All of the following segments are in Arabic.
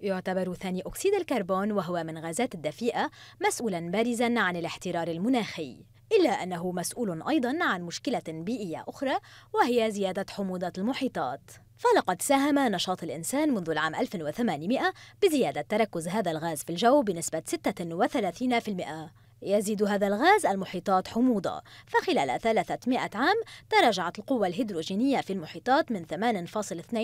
يعتبر ثاني أكسيد الكربون وهو من غازات الدفيئة مسؤولا بارزا عن الاحترار المناخي إلا أنه مسؤول أيضا عن مشكلة بيئية أخرى وهي زيادة حموضة المحيطات فلقد ساهم نشاط الإنسان منذ العام 1800 بزيادة تركز هذا الغاز في الجو بنسبة 36% يزيد هذا الغاز المحيطات حموضة فخلال 300 عام تراجعت القوة الهيدروجينية في المحيطات من 8.2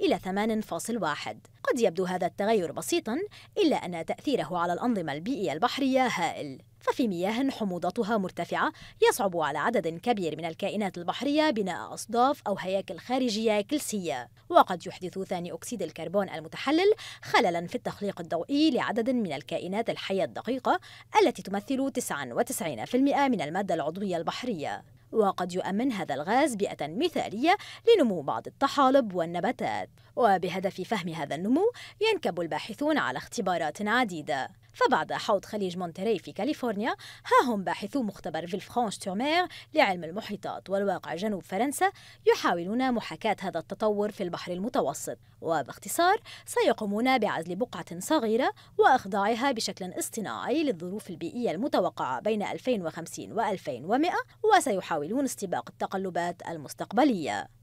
إلى 8.1 قد يبدو هذا التغير بسيطا إلا أن تأثيره على الأنظمة البيئية البحرية هائل في مياه حموضتها مرتفعة يصعب على عدد كبير من الكائنات البحرية بناء أصداف أو هياكل خارجية كلسية وقد يحدث ثاني أكسيد الكربون المتحلل خللا في التخليق الضوئي لعدد من الكائنات الحية الدقيقة التي تمثل 99% من المادة العضوية البحرية وقد يؤمن هذا الغاز بيئة مثالية لنمو بعض الطحالب والنباتات وبهدف فهم هذا النمو ينكب الباحثون على اختبارات عديدة فبعد حوض خليج مونتري في كاليفورنيا ها هم باحثو مختبر فيلفرانش تورمير لعلم المحيطات والواقع جنوب فرنسا يحاولون محاكاة هذا التطور في البحر المتوسط وباختصار سيقومون بعزل بقعة صغيرة وإخضاعها بشكل اصطناعي للظروف البيئية المتوقعة بين 2050 و 2100 وسيحاولون استباق التقلبات المستقبلية